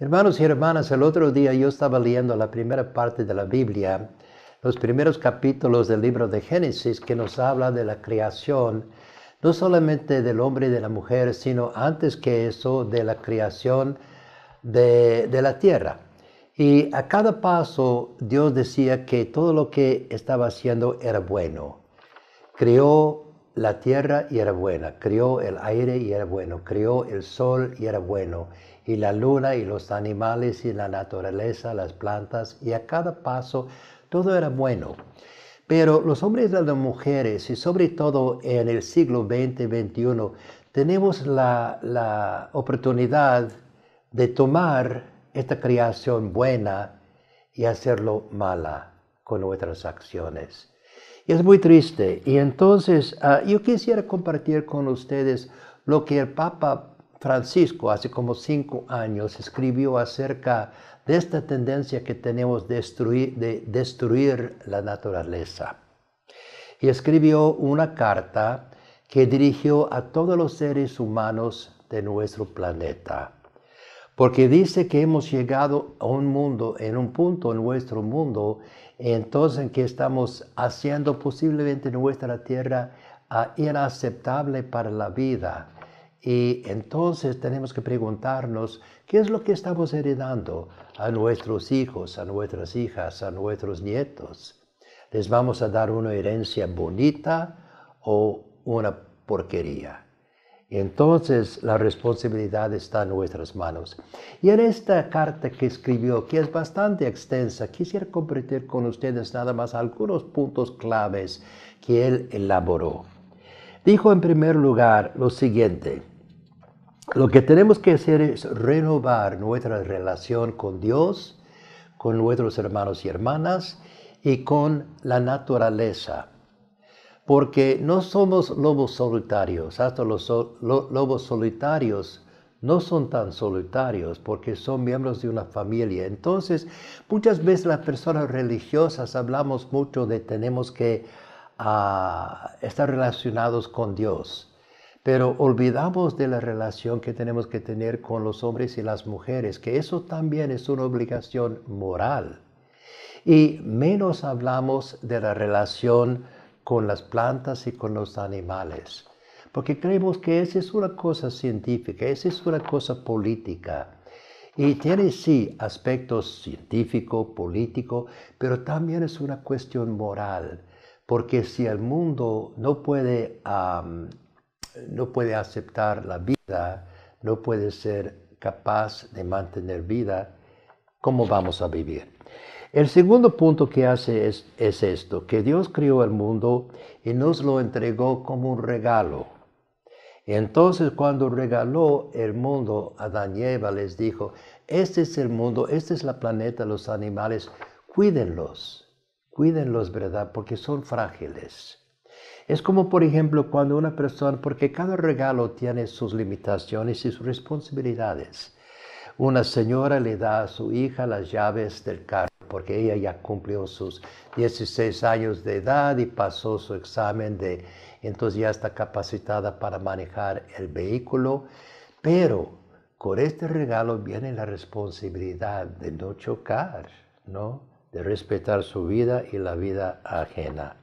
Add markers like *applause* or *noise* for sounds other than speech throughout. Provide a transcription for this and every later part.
Hermanos y hermanas, el otro día yo estaba leyendo la primera parte de la Biblia, los primeros capítulos del libro de Génesis que nos habla de la creación, no solamente del hombre y de la mujer, sino antes que eso de la creación de, la tierra. Y a cada paso Dios decía que todo lo que estaba haciendo era bueno. Creó la tierra y era buena, crió el aire y era bueno, crió el sol y era bueno, y la luna y los animales y la naturaleza, las plantas, y a cada paso todo era bueno. Pero los hombres y las mujeres, y sobre todo en el siglo XX, XXI, tenemos la, la oportunidad de tomar esta creación buena y hacerlo mala con nuestras acciones. Y es muy triste. Y entonces ah, yo quisiera compartir con ustedes lo que el Papa Francisco hace como cinco años escribió acerca de esta tendencia que tenemos destruir, de destruir la naturaleza. Y escribió una carta que dirigió a todos los seres humanos de nuestro planeta. Porque dice que hemos llegado a un mundo, en un punto en nuestro mundo, entonces ¿qué estamos haciendo posiblemente nuestra tierra inaceptable ah, para la vida. Y entonces tenemos que preguntarnos qué es lo que estamos heredando a nuestros hijos, a nuestras hijas, a nuestros nietos. ¿Les vamos a dar una herencia bonita o una porquería? Entonces la responsabilidad está en nuestras manos. Y en esta carta que escribió, que es bastante extensa, quisiera compartir con ustedes nada más algunos puntos claves que él elaboró. Dijo en primer lugar lo siguiente, lo que tenemos que hacer es renovar nuestra relación con Dios, con nuestros hermanos y hermanas y con la naturaleza porque no somos lobos solitarios, hasta los lobos solitarios no son tan solitarios porque son miembros de una familia. Entonces, muchas veces las personas religiosas hablamos mucho de tenemos que ah, estar relacionados con Dios, pero olvidamos de la relación que tenemos que tener con los hombres y las mujeres, que eso también es una obligación moral. Y menos hablamos de la relación con las plantas y con los animales. Porque creemos que esa es una cosa científica, esa es una cosa política. Y tiene sí aspectos científico, político, pero también es una cuestión moral. Porque si el mundo no puede, no puede aceptar la vida, no puede ser capaz de mantener vida, ¿cómo vamos a vivir? El segundo punto que hace es, esto, que Dios crió el mundo y nos lo entregó como un regalo. Entonces cuando regaló el mundo, a y les dijo, este es el mundo, este es la planeta, los animales, cuídenlos, cuídenlos, ¿verdad? Porque son frágiles. Es como, por ejemplo, cuando una persona, porque cada regalo tiene sus limitaciones y sus responsabilidades. Una señora le da a su hija las llaves del carro porque ella ya cumplió sus 16 años de edad y pasó su examen de, entonces ya está capacitada para manejar el vehículo, pero con este regalo viene la responsabilidad de no chocar, De respetar su vida y la vida ajena.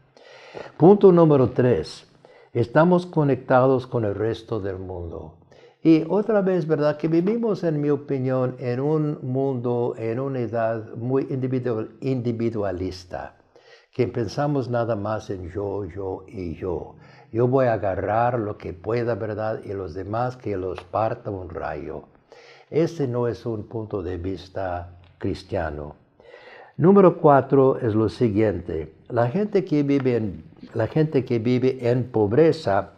Punto número tres. Estamos conectados con el resto del mundo. Y otra vez, ¿verdad? Que vivimos, en mi opinión, en un mundo, en una edad muy individualista, que pensamos nada más en yo, yo y yo. Yo voy a agarrar lo que pueda, ¿verdad? Y los demás que los parta un rayo. Ese no es un punto de vista cristiano. Número cuatro es lo siguiente. La gente que vive en, la gente que vive en pobreza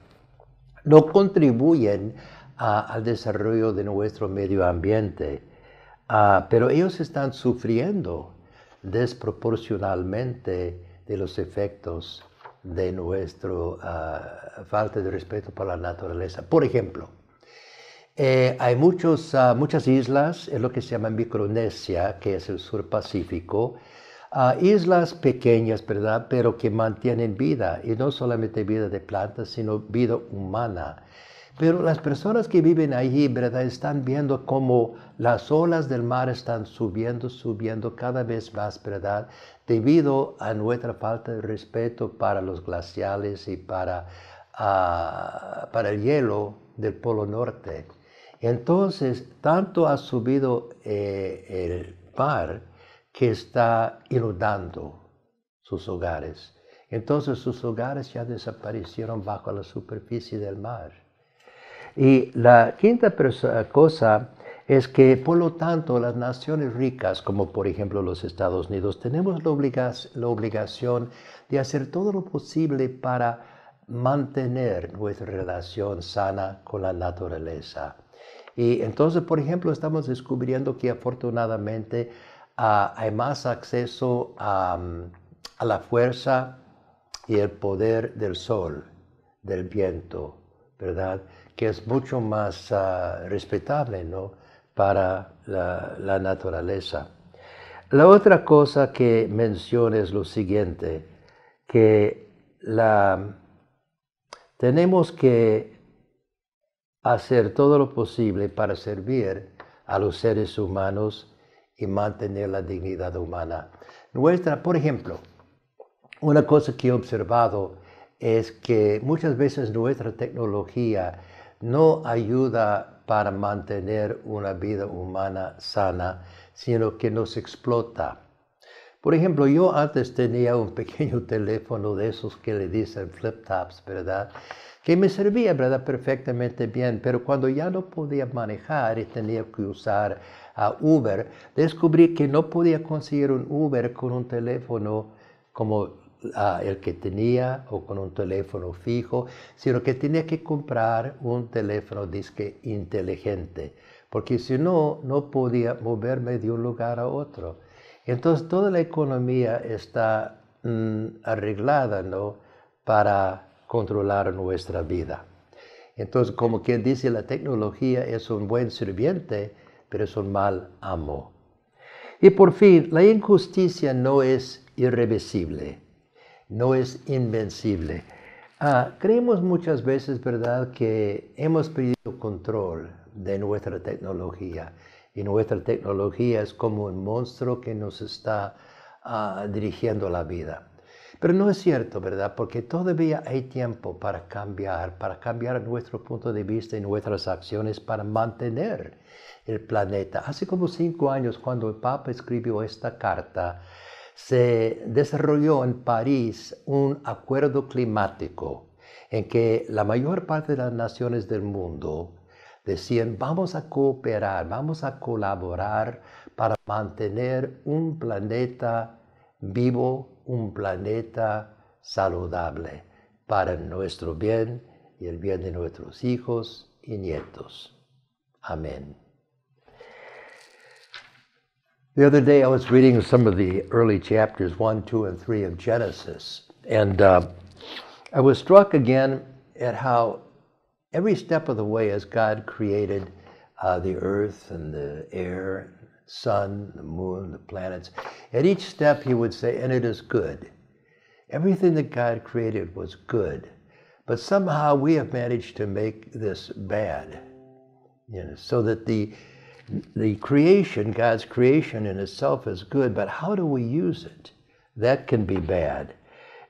no contribuyen al desarrollo de nuestro medio ambiente. Ah, pero ellos están sufriendo desproporcionalmente de los efectos de nuestro ah, falta de respeto por la naturaleza. Por ejemplo, eh, hay muchos, ah, muchas islas, en lo que se llama Micronesia, que es el sur Pacífico, islas pequeñas, ¿verdad? Pero que mantienen vida, y no solamente vida de plantas, sino vida humana. Pero las personas que viven allí, ¿verdad? Están viendo como las olas del mar están subiendo, subiendo cada vez más, ¿verdad? Debido a nuestra falta de respeto para los glaciales y para, ah, para el hielo del Polo Norte. Entonces, tanto ha subido eh, el mar que está inundando sus hogares. Entonces sus hogares ya desaparecieron bajo la superficie del mar. Y la quinta cosa es que, por lo tanto, las naciones ricas, como por ejemplo los Estados Unidos, tenemos la, obligación de hacer todo lo posible para mantener nuestra relación sana con la naturaleza. Y entonces, por ejemplo, estamos descubriendo que afortunadamente ah, hay más acceso a, a, la fuerza y el poder del sol, del viento, ¿verdad? que es mucho más ah, respetable para la, naturaleza. La otra cosa que menciono es lo siguiente, que la, tenemos que hacer todo lo posible para servir a los seres humanos y mantener la dignidad humana. Nuestra, por ejemplo, una cosa que he observado es que muchas veces nuestra tecnología no ayuda para mantener una vida humana sana, sino que nos explota. Por ejemplo, yo antes tenía un pequeño *laughs* teléfono de esos que le dicen flip tops, ¿verdad? Que me servía, ¿verdad? Perfectamente bien, pero cuando ya no podía manejar y tenía que usar a Uber, descubrí que no podía conseguir un Uber con un teléfono como el que tenía o con un teléfono fijo, sino que tenía que comprar un teléfono disque inteligente, porque si no, no podía moverme de un lugar a otro. Entonces toda la economía está mm, arreglada para controlar nuestra vida. Entonces, como quien dice, la tecnología es un buen sirviente, pero es un mal amo. Y por fin, la injusticia no es irreversible no es invencible. Ah, creemos muchas veces, ¿verdad?, que hemos perdido control de nuestra tecnología y nuestra tecnología es como un monstruo que nos está ah, dirigiendo la vida. Pero no es cierto, ¿verdad? Porque todavía hay tiempo para cambiar, para cambiar nuestro punto de vista y nuestras acciones para mantener el planeta. Hace como cinco años, cuando el Papa escribió esta carta, se desarrolló en París un acuerdo climático en que la mayor parte de las naciones del mundo decían vamos a cooperar, vamos a colaborar para mantener un planeta vivo, un planeta saludable para nuestro bien y el bien de nuestros hijos y nietos. Amén. The other day I was reading some of the early chapters, 1, 2, and 3 of Genesis, and uh, I was struck again at how every step of the way as God created uh, the earth and the air, sun, the moon, the planets, at each step he would say, and it is good. Everything that God created was good, but somehow we have managed to make this bad, you know, so that the the creation, God's creation in itself is good, but how do we use it? That can be bad.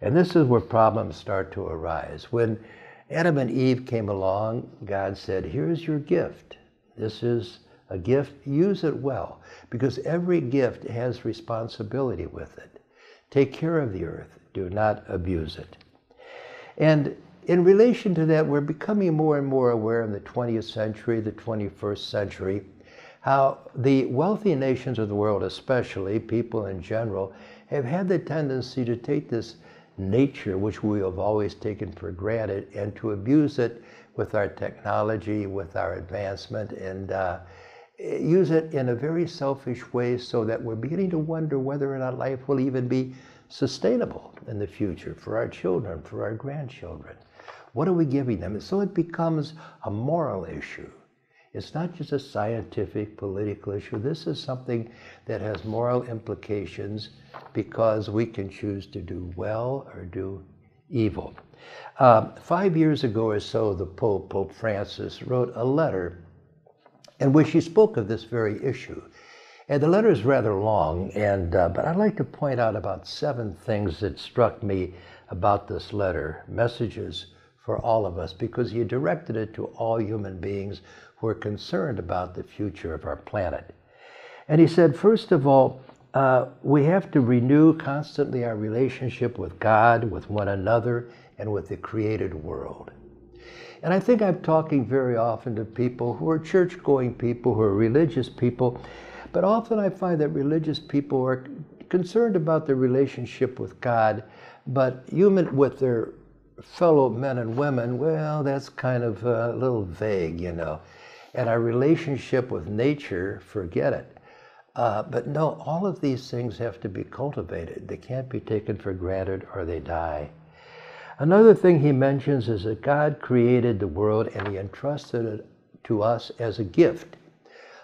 And this is where problems start to arise. When Adam and Eve came along, God said, Here's your gift. This is a gift. Use it well, because every gift has responsibility with it. Take care of the earth, do not abuse it. And in relation to that, we're becoming more and more aware in the 20th century, the 21st century, how the wealthy nations of the world, especially people in general, have had the tendency to take this nature, which we have always taken for granted, and to abuse it with our technology, with our advancement, and uh, use it in a very selfish way so that we're beginning to wonder whether or not life will even be sustainable in the future for our children, for our grandchildren. What are we giving them? And so it becomes a moral issue it's not just a scientific, political issue. This is something that has moral implications because we can choose to do well or do evil. Uh, five years ago or so, the Pope, Pope Francis, wrote a letter in which he spoke of this very issue. And the letter is rather long, and, uh, but I'd like to point out about seven things that struck me about this letter, messages for all of us, because he directed it to all human beings who are concerned about the future of our planet. And he said, first of all, uh, we have to renew constantly our relationship with God, with one another, and with the created world. And I think I'm talking very often to people who are church going people, who are religious people, but often I find that religious people are concerned about their relationship with God, but human with their fellow men and women, well, that's kind of uh, a little vague, you know and our relationship with nature, forget it. Uh, but no, all of these things have to be cultivated. They can't be taken for granted or they die. Another thing he mentions is that God created the world and he entrusted it to us as a gift.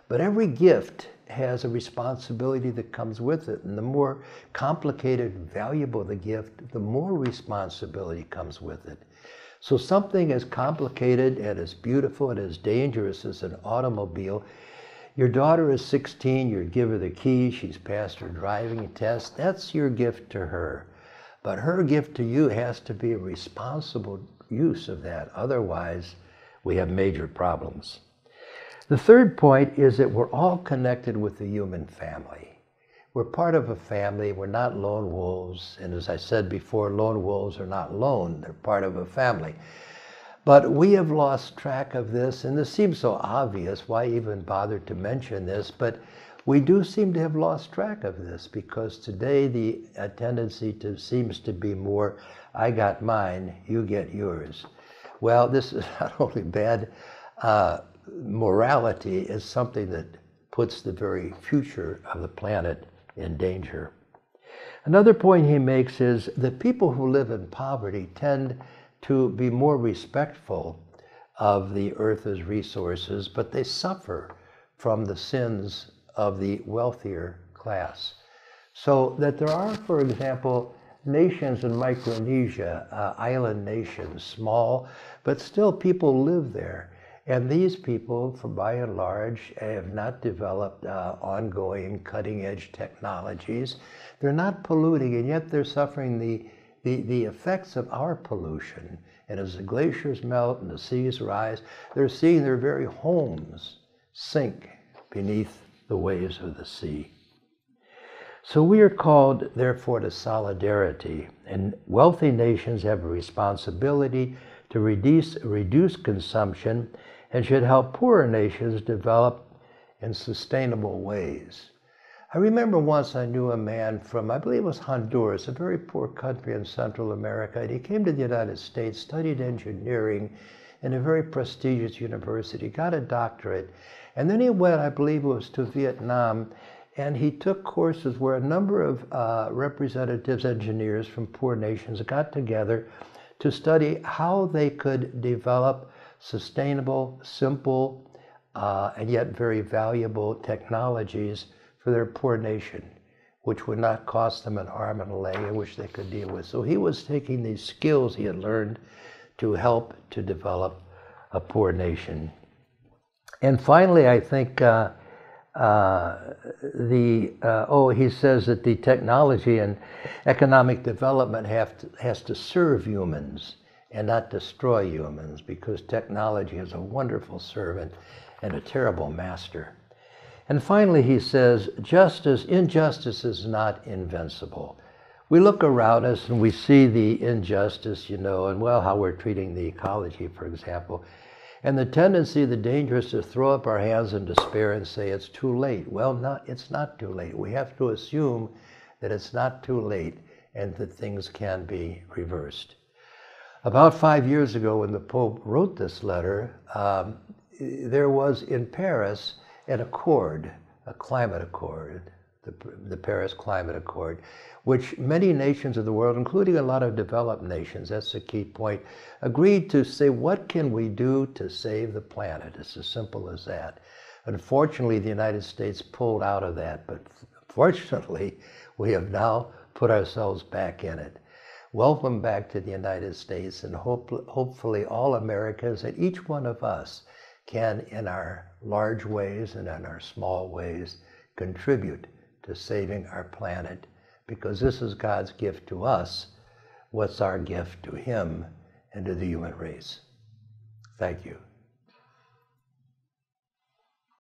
But every gift has a responsibility that comes with it. And the more complicated, valuable the gift, the more responsibility comes with it. So something as complicated and as beautiful and as dangerous as an automobile, your daughter is 16, you give her the keys, she's passed her driving test, that's your gift to her. But her gift to you has to be a responsible use of that, otherwise we have major problems. The third point is that we're all connected with the human family. We're part of a family. We're not lone wolves. And as I said before, lone wolves are not lone, they're part of a family. But we have lost track of this, and this seems so obvious. Why even bother to mention this? But we do seem to have lost track of this because today the tendency to, seems to be more I got mine, you get yours. Well, this is *laughs* not only bad, uh, morality is something that puts the very future of the planet in danger. Another point he makes is that people who live in poverty tend to be more respectful of the earth's resources, but they suffer from the sins of the wealthier class. So that there are, for example, nations in Micronesia, uh, island nations, small, but still people live there. And these people, for by and large, have not developed uh, ongoing cutting edge technologies. They're not polluting, and yet they're suffering the, the, the effects of our pollution. And as the glaciers melt and the seas rise, they're seeing their very homes sink beneath the waves of the sea. So we are called, therefore, to solidarity, and wealthy nations have a responsibility to reduce, reduce consumption and should help poorer nations develop in sustainable ways. I remember once I knew a man from, I believe it was Honduras, a very poor country in Central America, and he came to the United States, studied engineering in a very prestigious university, got a doctorate, and then he went, I believe it was to Vietnam, and he took courses where a number of uh, representatives, engineers from poor nations got together to study how they could develop sustainable, simple, uh, and yet very valuable technologies for their poor nation, which would not cost them an arm and a leg and which they could deal with. So he was taking these skills he had learned to help to develop a poor nation. And finally, I think uh, uh, the, uh, oh, he says that the technology and economic development have to, has to serve humans and not destroy humans because technology is a wonderful servant and a terrible master. And finally, he says, justice, injustice is not invincible. We look around us and we see the injustice, you know, and well, how we're treating the ecology, for example. And the tendency, the danger is to throw up our hands in despair and say, it's too late. Well, not, it's not too late. We have to assume that it's not too late and that things can be reversed. About five years ago, when the Pope wrote this letter, um, there was in Paris an accord, a climate accord, the, the, Paris Climate Accord, which many nations of the world, including a lot of developed nations, that's a key point, agreed to say, what can we do to save the planet? It's as simple as that. Unfortunately, the United States pulled out of that, but *laughs* fortunately, we have now put ourselves back in it. Welcome back to the United States, and hope, hopefully, all Americans and each one of us can, in our large ways and in our small ways, contribute to saving our planet because this is God's gift to us. What's our gift to Him and to the human race? Thank you.